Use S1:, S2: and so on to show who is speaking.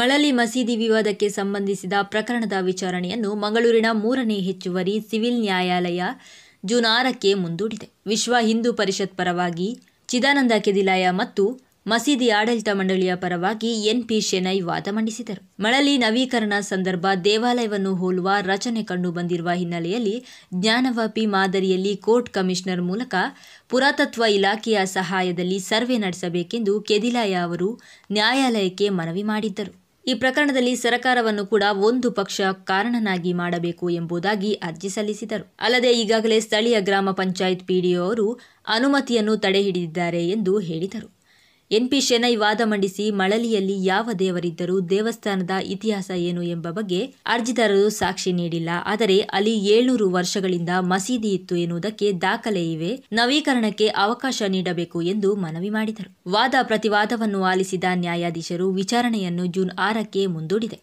S1: ಮಳಲಿ ಮಸೀದಿ ವಿವಾದಕ್ಕೆ ಸಂಬಂಧಿಸಿದ ಪ್ರಕರಣದ ವಿಚಾರಣೆಯನ್ನು ಮಂಗಳೂರಿನ ಮೂರನೇ ಹೆಚ್ಚುವರಿ ಸಿವಿಲ್ ನ್ಯಾಯಾಲಯ ಜೂನ್ ಆರಕ್ಕೆ ಮುಂದೂಡಿದೆ ವಿಶ್ವ ಹಿಂದೂ ಪರಿಷತ್ ಪರವಾಗಿ ಚಿದಾನಂದ ಕೆದಿಲಾಯ ಮತ್ತು ಮಸೀದಿ ಆಡಳಿತ ಮಂಡಳಿಯ ಪರವಾಗಿ ಎನ್ಪಿ ಶೆನೈ ವಾದ ಮಂಡಿಸಿದರು ಮಳಲಿ ನವೀಕರಣ ಸಂದರ್ಭ ದೇವಾಲಯವನ್ನು ಹೋಲುವ ರಚನೆ ಕಂಡು ಬಂದಿರುವ ಹಿನ್ನೆಲೆಯಲ್ಲಿ ಜ್ಞಾನವಾಪಿ ಮಾದರಿಯಲ್ಲಿ ಕೋರ್ಟ್ ಕಮಿಷನರ್ ಮೂಲಕ ಪುರಾತತ್ವ ಇಲಾಖೆಯ ಸಹಾಯದಲ್ಲಿ ಸರ್ವೆ ನಡೆಸಬೇಕೆಂದು ಕೆದಿಲಾಯ ಅವರು ನ್ಯಾಯಾಲಯಕ್ಕೆ ಮನವಿ ಮಾಡಿದ್ದರು ಈ ಪ್ರಕರಣದಲ್ಲಿ ಸರಕಾರವನ್ನು ಕೂಡ ಒಂದು ಪಕ್ಷ ಕಾರಣನಾಗಿ ಮಾಡಬೇಕು ಎಂಬುದಾಗಿ ಅರ್ಜಿ ಸಲ್ಲಿಸಿದರು ಅಲ್ಲದೆ ಈಗಾಗಲೇ ಸ್ಥಳೀಯ ಗ್ರಾಮ ಪಂಚಾಯತ್ ಪಿಡಿಒ ಅವರು ಅನುಮತಿಯನ್ನು ತಡೆ ಹಿಡಿದಿದ್ದಾರೆ ಎಂದು ಹೇಳಿದರು ಎನ್ಪಿ ಶೆನೈ ವಾದ ಮಂಡಿಸಿ ಮಳಲಿಯಲ್ಲಿ ಯಾವ ದೇವರಿದ್ದರೂ ದೇವಸ್ಥಾನದ ಇತಿಹಾಸ ಏನು ಎಂಬ ಬಗ್ಗೆ ಅರ್ಜಿದಾರರು ಸಾಕ್ಷಿ ನೀಡಿಲ್ಲ ಆದರೆ ಅಲ್ಲಿ ಏಳ್ನೂರು ವರ್ಷಗಳಿಂದ ಮಸೀದಿ ಇತ್ತು ಎನ್ನುವುದಕ್ಕೆ ದಾಖಲೆ ಇವೆ ನವೀಕರಣಕ್ಕೆ ಅವಕಾಶ ನೀಡಬೇಕು ಎಂದು ಮನವಿ ಮಾಡಿದರು ವಾದ ಪ್ರತಿವಾದವನ್ನು ಆಲಿಸಿದ ನ್ಯಾಯಾಧೀಶರು ವಿಚಾರಣೆಯನ್ನು ಜೂನ್ ಆರಕ್ಕೆ ಮುಂದೂಡಿದೆ